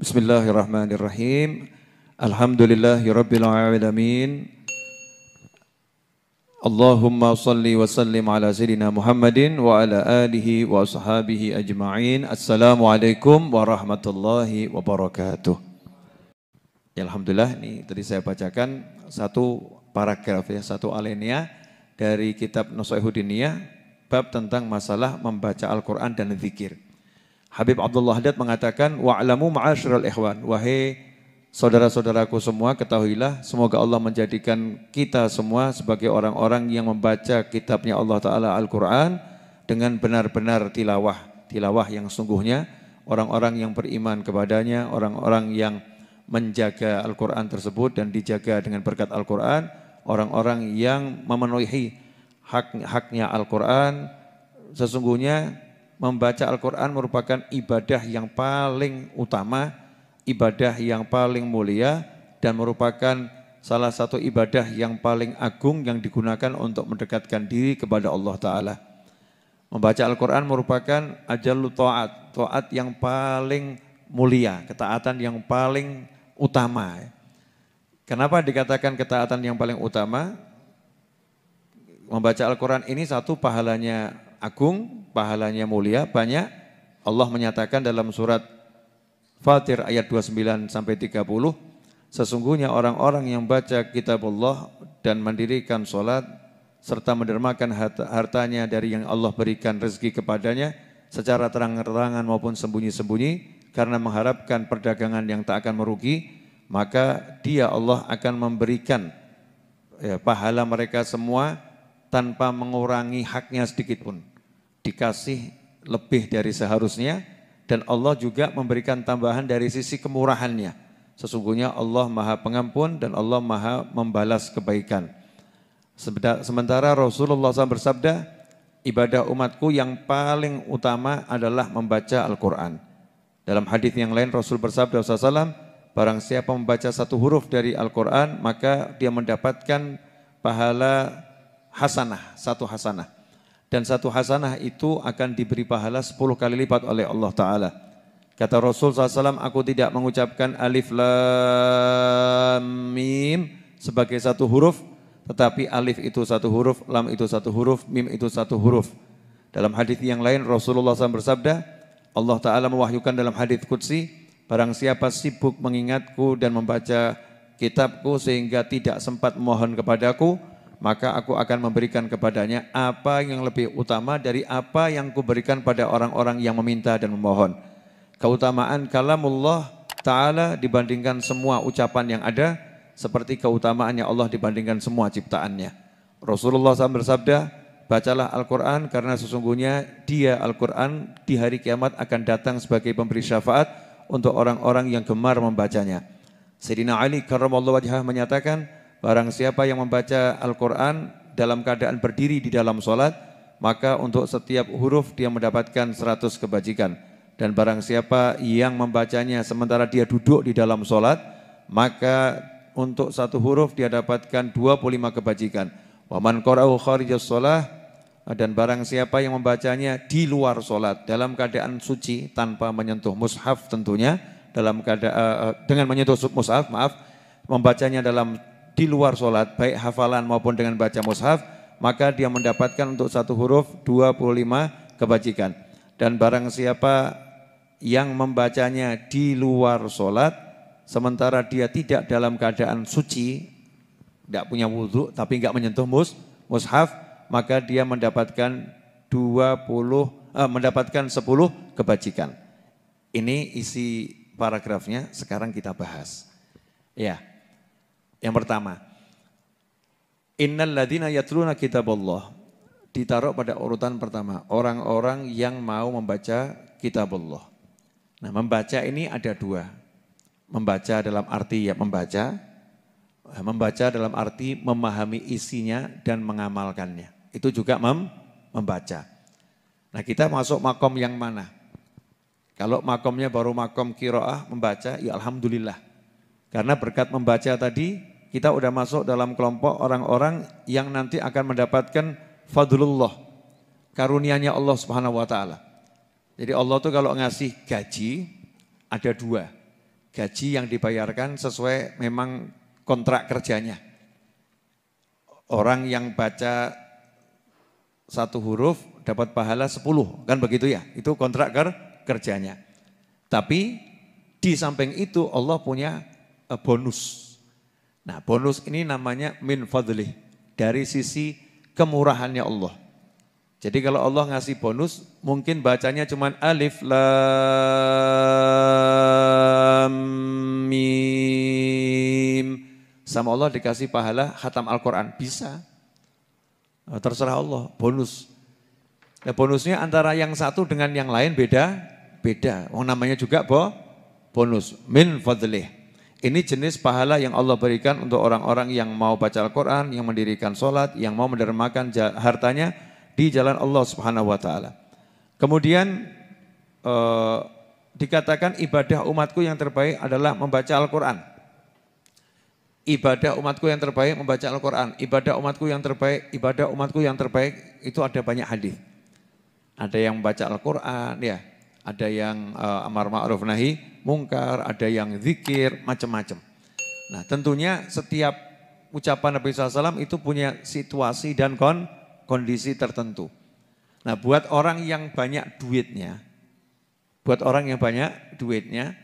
Bismillahirrahmanirrahim. Alhamdulillahirrabbilalamin. Allahumma salli wa sallim ala sayyidina Muhammadin wa ala alihi wa ashabihi ajma'in. Assalamualaikum warahmatullahi wabarakatuh. Ya, Alhamdulillah ini tadi saya bacakan satu paragraf ya, satu alenia dari kitab Nusaihudiniyah bab tentang masalah membaca Al-Quran dan zikir. Habib Abdullah Haddad mengatakan, Wa'lamu ma'asyiral ikhwan, wahai saudara-saudaraku semua, ketahuilah, semoga Allah menjadikan kita semua sebagai orang-orang yang membaca kitabnya Allah Ta'ala Al-Quran dengan benar-benar tilawah, tilawah yang sungguhnya, orang-orang yang beriman kepadanya, orang-orang yang menjaga Al-Quran tersebut dan dijaga dengan berkat Al-Quran, orang-orang yang memenuhi hak-haknya Al-Quran, sesungguhnya membaca Al-Quran merupakan ibadah yang paling utama, ibadah yang paling mulia, dan merupakan salah satu ibadah yang paling agung yang digunakan untuk mendekatkan diri kepada Allah Ta'ala. Membaca Al-Quran merupakan ajal ta'at, ta'at yang paling mulia, ketaatan yang paling utama. Kenapa dikatakan ketaatan yang paling utama? Membaca Al-Quran ini satu pahalanya agung, pahalanya mulia, banyak. Allah menyatakan dalam surat Fatir ayat 29 sampai 30, sesungguhnya orang-orang yang baca kitab Allah dan mendirikan sholat serta mendermakan hartanya dari yang Allah berikan rezeki kepadanya secara terang-terangan maupun sembunyi-sembunyi karena mengharapkan perdagangan yang tak akan merugi, maka dia Allah akan memberikan ya, pahala mereka semua tanpa mengurangi haknya sedikit pun dikasih lebih dari seharusnya dan Allah juga memberikan tambahan dari sisi kemurahannya. Sesungguhnya Allah Maha Pengampun dan Allah Maha membalas kebaikan. Sementara Rasulullah SAW bersabda, ibadah umatku yang paling utama adalah membaca Al-Quran. Dalam hadis yang lain Rasul bersabda SAW, barang siapa membaca satu huruf dari Al-Quran, maka dia mendapatkan pahala hasanah, satu hasanah dan satu hasanah itu akan diberi pahala sepuluh kali lipat oleh Allah Ta'ala. Kata Rasul SAW, aku tidak mengucapkan alif lam mim sebagai satu huruf, tetapi alif itu satu huruf, lam itu satu huruf, mim itu satu huruf. Dalam hadis yang lain Rasulullah SAW bersabda, Allah Ta'ala mewahyukan dalam hadis Qudsi, barang siapa sibuk mengingatku dan membaca kitabku sehingga tidak sempat mohon kepadaku, maka aku akan memberikan kepadanya apa yang lebih utama dari apa yang kuberikan pada orang-orang yang meminta dan memohon. Keutamaan kalamullah ta'ala dibandingkan semua ucapan yang ada, seperti keutamaannya Allah dibandingkan semua ciptaannya. Rasulullah SAW bersabda, bacalah Al-Quran karena sesungguhnya dia Al-Quran di hari kiamat akan datang sebagai pemberi syafaat untuk orang-orang yang gemar membacanya. Sayyidina Ali karamallahu wajah menyatakan, Barang siapa yang membaca Al-Quran dalam keadaan berdiri di dalam sholat, maka untuk setiap huruf dia mendapatkan 100 kebajikan. Dan barang siapa yang membacanya sementara dia duduk di dalam sholat, maka untuk satu huruf dia dapatkan 25 kebajikan. Waman qara'u kharijas sholah, dan barang siapa yang membacanya di luar sholat dalam keadaan suci tanpa menyentuh mushaf tentunya dalam keadaan eh, dengan menyentuh mushaf maaf membacanya dalam di luar sholat, baik hafalan maupun dengan baca mushaf, maka dia mendapatkan untuk satu huruf 25 kebajikan. Dan barang siapa yang membacanya di luar sholat, sementara dia tidak dalam keadaan suci, tidak punya wudhu, tapi nggak menyentuh mus, mushaf, maka dia mendapatkan 20 eh, mendapatkan 10 kebajikan. Ini isi paragrafnya sekarang kita bahas. Ya. Yang pertama, innal ladina yatluna Allah. ditaruh pada urutan pertama, orang-orang yang mau membaca kitabullah. Nah, membaca ini ada dua. Membaca dalam arti ya membaca, eh, membaca dalam arti memahami isinya dan mengamalkannya. Itu juga mem membaca. Nah, kita masuk makom yang mana? Kalau makomnya baru makom kiroah membaca, ya alhamdulillah. Karena berkat membaca tadi kita udah masuk dalam kelompok orang-orang yang nanti akan mendapatkan fadlullah, karunianya Allah Subhanahu wa taala. Jadi Allah tuh kalau ngasih gaji ada dua. Gaji yang dibayarkan sesuai memang kontrak kerjanya. Orang yang baca satu huruf dapat pahala sepuluh, kan begitu ya? Itu kontrak ker kerjanya. Tapi di samping itu Allah punya eh, bonus Nah bonus ini namanya min fadlih. Dari sisi kemurahannya Allah. Jadi kalau Allah ngasih bonus, mungkin bacanya cuma alif lam mim. Sama Allah dikasih pahala hatam Al-Quran. Bisa. Eh, terserah Allah, bonus. Ya bonusnya antara yang satu dengan yang lain beda, beda. Oh namanya juga bo, bonus. Min fadlih. Ini jenis pahala yang Allah berikan untuk orang-orang yang mau baca Al-Quran, yang mendirikan sholat, yang mau mendermakan hartanya di jalan Allah Subhanahu wa Ta'ala. Kemudian eh, dikatakan ibadah umatku yang terbaik adalah membaca Al-Quran. Ibadah umatku yang terbaik membaca Al-Quran. Ibadah umatku yang terbaik, ibadah umatku yang terbaik itu ada banyak hadis. Ada yang membaca Al-Quran, ya ada yang uh, amar ma'ruf nahi mungkar, ada yang zikir, macam-macam. Nah tentunya setiap ucapan Nabi SAW itu punya situasi dan kon kondisi tertentu. Nah buat orang yang banyak duitnya, buat orang yang banyak duitnya,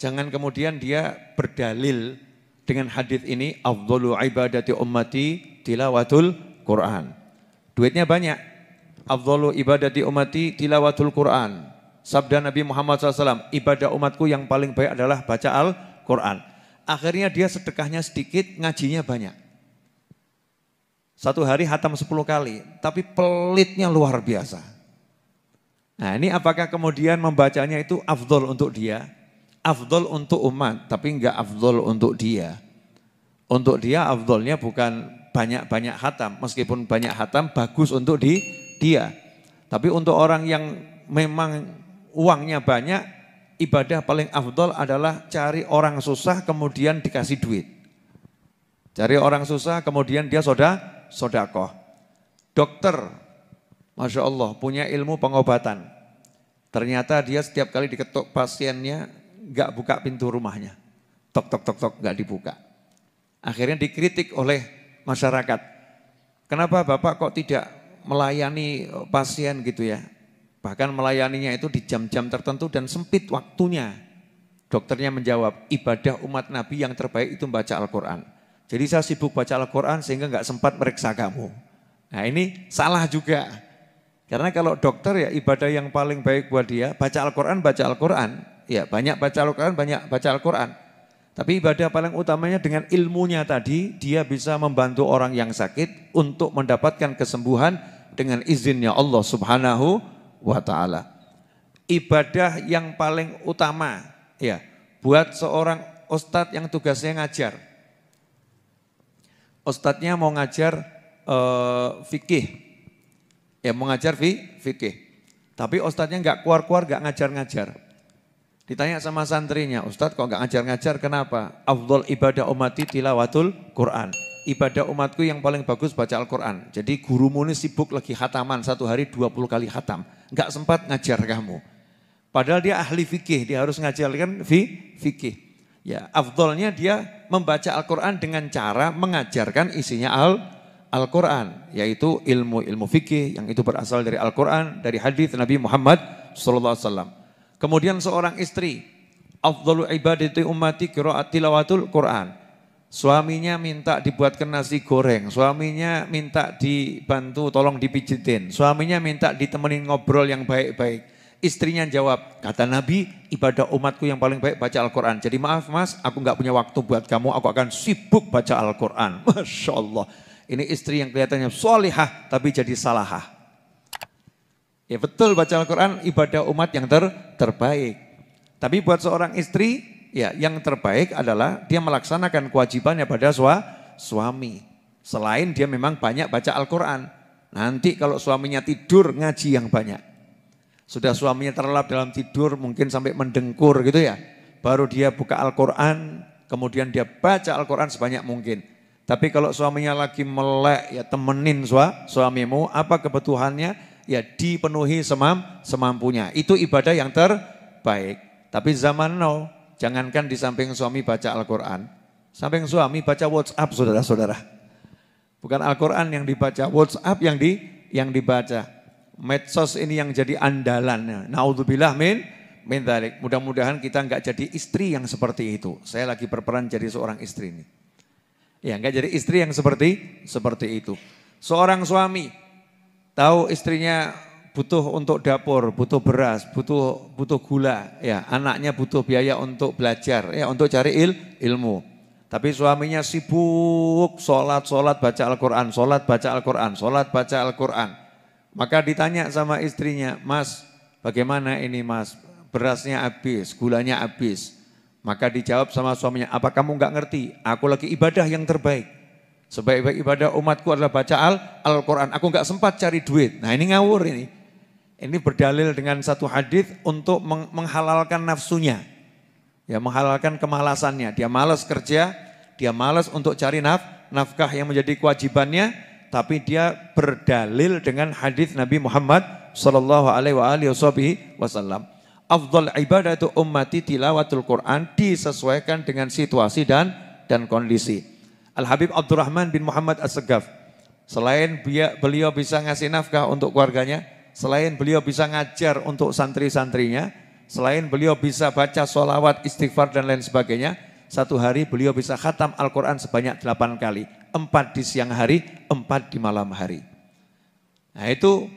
jangan kemudian dia berdalil dengan hadis ini, Abdullu ibadati ummati tilawatul Quran. Duitnya banyak, Abdullu ibadati ummati tilawatul Quran sabda Nabi Muhammad SAW, ibadah umatku yang paling baik adalah baca Al-Quran. Akhirnya dia sedekahnya sedikit, ngajinya banyak. Satu hari hatam sepuluh kali, tapi pelitnya luar biasa. Nah ini apakah kemudian membacanya itu afdol untuk dia? Afdol untuk umat, tapi enggak afdol untuk dia. Untuk dia afdolnya bukan banyak-banyak hatam, meskipun banyak hatam bagus untuk di dia. Tapi untuk orang yang memang uangnya banyak, ibadah paling afdol adalah cari orang susah kemudian dikasih duit. Cari orang susah kemudian dia soda, sodakoh. Dokter, Masya Allah punya ilmu pengobatan. Ternyata dia setiap kali diketuk pasiennya nggak buka pintu rumahnya. Tok tok tok tok nggak dibuka. Akhirnya dikritik oleh masyarakat. Kenapa Bapak kok tidak melayani pasien gitu ya? Bahkan melayaninya itu di jam-jam tertentu dan sempit waktunya. Dokternya menjawab, ibadah umat Nabi yang terbaik itu membaca Al-Quran. Jadi saya sibuk baca Al-Quran sehingga nggak sempat meriksa kamu. Nah ini salah juga. Karena kalau dokter ya ibadah yang paling baik buat dia, baca Al-Quran, baca Al-Quran. Ya banyak baca Al-Quran, banyak baca Al-Quran. Tapi ibadah paling utamanya dengan ilmunya tadi, dia bisa membantu orang yang sakit untuk mendapatkan kesembuhan dengan izinnya Allah subhanahu wa taala. Ibadah yang paling utama ya buat seorang ustadz yang tugasnya ngajar. Ustadznya mau ngajar uh, fikih, ya mau ngajar fi, fikih. Tapi ustadznya nggak keluar-keluar, nggak ngajar-ngajar. Ditanya sama santrinya, Ustadz kok nggak ngajar-ngajar, kenapa? Abdul ibadah umat tilawatul Quran ibadah umatku yang paling bagus baca Al-Quran. Jadi gurumu ini sibuk lagi hataman satu hari 20 kali hatam Nggak sempat ngajar kamu. Padahal dia ahli fikih, dia harus ngajarkan fi, fikih. Ya, afdolnya dia membaca Al-Quran dengan cara mengajarkan isinya Al-Quran. Al-Quran, yaitu ilmu-ilmu fikih yang itu berasal dari Al-Quran, dari hadis Nabi Muhammad SAW. Kemudian seorang istri, afdol ibadati umati kiraat tilawatul Quran. Suaminya minta dibuatkan nasi goreng, suaminya minta dibantu tolong dipijitin, suaminya minta ditemenin ngobrol yang baik-baik. Istrinya jawab, kata Nabi, ibadah umatku yang paling baik baca Al-Quran. Jadi maaf mas, aku nggak punya waktu buat kamu, aku akan sibuk baca Al-Quran. Masya Allah. Ini istri yang kelihatannya solihah, tapi jadi salahah. Ya betul baca Al-Quran, ibadah umat yang ter terbaik. Tapi buat seorang istri, Ya, yang terbaik adalah dia melaksanakan kewajibannya pada sua, suami. Selain dia memang banyak baca Al-Quran. Nanti kalau suaminya tidur, ngaji yang banyak. Sudah suaminya terlelap dalam tidur, mungkin sampai mendengkur gitu ya. Baru dia buka Al-Quran, kemudian dia baca Al-Quran sebanyak mungkin. Tapi kalau suaminya lagi melek, ya temenin sua, suamimu, apa kebutuhannya? ya dipenuhi semam semampunya. Itu ibadah yang terbaik. Tapi zaman now jangankan di samping suami baca Al-Quran, samping suami baca WhatsApp saudara-saudara. Bukan Al-Quran yang dibaca, WhatsApp yang di yang dibaca. Medsos ini yang jadi andalan. Naudzubillah min min dalik. Mudah-mudahan kita nggak jadi istri yang seperti itu. Saya lagi berperan jadi seorang istri ini. Ya, nggak jadi istri yang seperti seperti itu. Seorang suami tahu istrinya butuh untuk dapur, butuh beras, butuh butuh gula, ya anaknya butuh biaya untuk belajar, ya untuk cari il, ilmu. Tapi suaminya sibuk sholat, sholat, baca Al-Quran, sholat, baca Al-Quran, sholat, baca Al-Quran. Maka ditanya sama istrinya, mas bagaimana ini mas, berasnya habis, gulanya habis. Maka dijawab sama suaminya, apa kamu nggak ngerti? Aku lagi ibadah yang terbaik. Sebaik-baik ibadah umatku adalah baca Al-Quran. Aku nggak sempat cari duit. Nah ini ngawur ini. Ini berdalil dengan satu hadis untuk menghalalkan nafsunya. Ya, menghalalkan kemalasannya. Dia malas kerja, dia malas untuk cari naf, nafkah yang menjadi kewajibannya, tapi dia berdalil dengan hadis Nabi Muhammad sallallahu alaihi wasallam. Afdal ibadatu ummati tilawatul Quran disesuaikan dengan situasi dan dan kondisi. Al Habib Abdurrahman bin Muhammad As-Segaf. Selain beliau bisa ngasih nafkah untuk keluarganya, Selain beliau bisa ngajar untuk santri-santrinya, selain beliau bisa baca sholawat, istighfar dan lain sebagainya, satu hari beliau bisa khatam Al-Quran sebanyak delapan kali. Empat di siang hari, empat di malam hari. Nah itu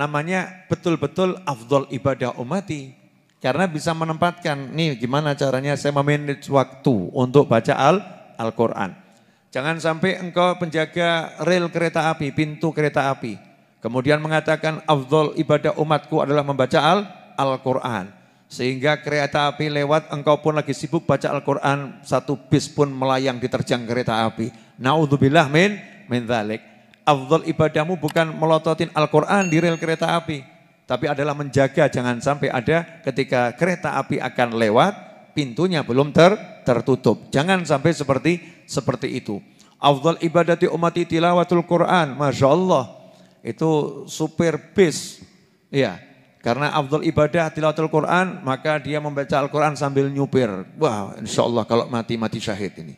namanya betul-betul afdol ibadah umati. Karena bisa menempatkan, nih gimana caranya saya memanage waktu untuk baca Al-Quran. Jangan sampai engkau penjaga rel kereta api, pintu kereta api. Kemudian mengatakan afdol ibadah umatku adalah membaca Al-Quran. Sehingga kereta api lewat, engkau pun lagi sibuk baca Al-Quran, satu bis pun melayang diterjang kereta api. Naudzubillah min, min dhalik. Afdol ibadahmu bukan melototin Al-Quran di rel kereta api. Tapi adalah menjaga jangan sampai ada ketika kereta api akan lewat, pintunya belum ter, tertutup. Jangan sampai seperti seperti itu. Afdol ibadati umati tilawatul Quran. Masya Allah itu supir bis. ya, karena abdul ibadah tilawatul Quran, maka dia membaca Al-Quran sambil nyupir. Wah, insya Allah kalau mati-mati syahid ini.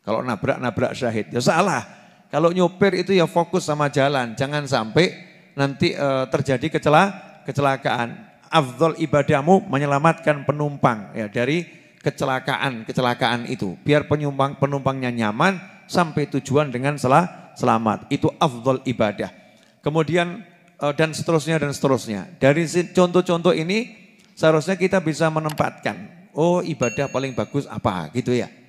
Kalau nabrak-nabrak syahid. Ya salah. Kalau nyupir itu ya fokus sama jalan. Jangan sampai nanti e, terjadi kecela kecelakaan. Afdol ibadahmu menyelamatkan penumpang ya dari kecelakaan-kecelakaan itu. Biar penumpang penumpangnya nyaman sampai tujuan dengan sel selamat. Itu afdol ibadah. Kemudian eh, dan seterusnya dan seterusnya. Dari contoh-contoh ini seharusnya kita bisa menempatkan, oh ibadah paling bagus apa gitu ya.